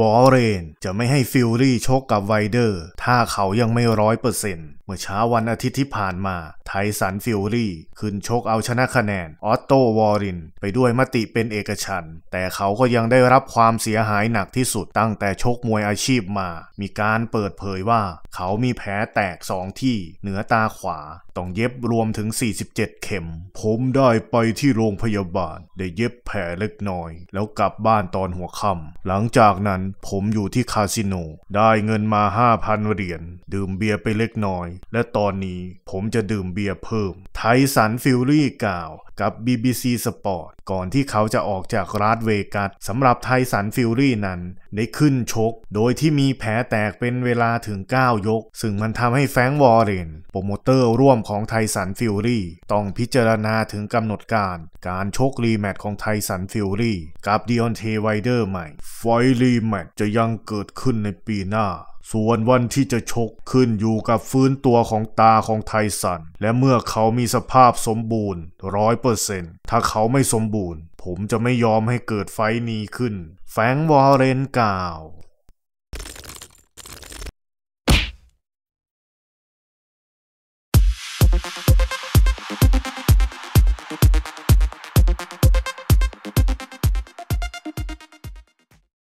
วอลเรนจะไม่ให้ฟิลลี่ชกกับไวเดอร์ถ้าเขายังไม่ร้อยเปอร์เซ็นต์เมื่อเช้าวันอาทิตย์ที่ผ่านมา ไทสันฟิวรี่ ขึ้นชกเอาชนะคะแนน ออตโตวอริน ไปด้วยมติเป็นเอกฉัน แต่เขาก็ยังได้รับความเสียหายหนักที่สุดตั้งแต่ชกมวยอาชีพมา มีการเปิดเผยว่า เขามีแผลแตกสองที่ เหนือตาขวาต้องเย็บรวมถึง 47 เข็ม ผมได้ไปที่โรงพยาบาลได้เย็บแผลเล็กน้อย แล้วกลับบ้านตอนหัวค่ำหลังจากนั้นผมอยู่ที่คาสิโนได้เงินมา5,000เหรียญดื่มเบียร์ไปเล็กน้อยและตอนนี้ผมจะดื่มเบียร์เพิ่ม ไทสันฟิลลี่กล่าว กับ BBC Sport ก่อนที่เขาจะออกจากรัฐเวกัสสำหรับไทสันฟิลลี่นั้นได้ขึ้นชก โดยที่มีแผลแตกเป็นเวลาถึง 9 ยก ซึ่งมันทำให้แฟงวอร์เรนโปรโมเตอร์ร่วมของไทสันฟิลลี่ ต้องพิจารณาถึงกำหนดการ การชกรีแมตช์ของไทสันฟิลลี่กับดิออนเทไวเดอร์ใหม่ไฟรีแมตช์จะยังเกิดขึ้นในปีหน้าส่วนวันที่จะชกขึ้นอยู่กับฟื้นตัวของตาของไทสัน และเมื่อเขามีสภาพสมบูรณ์ร้อยเปอร์เซนถ้าเขาไม่สมบูรณ์ ผมจะไม่ยอมให้เกิดไฟนี้ขึ้น แฟงวอเรนกล่าว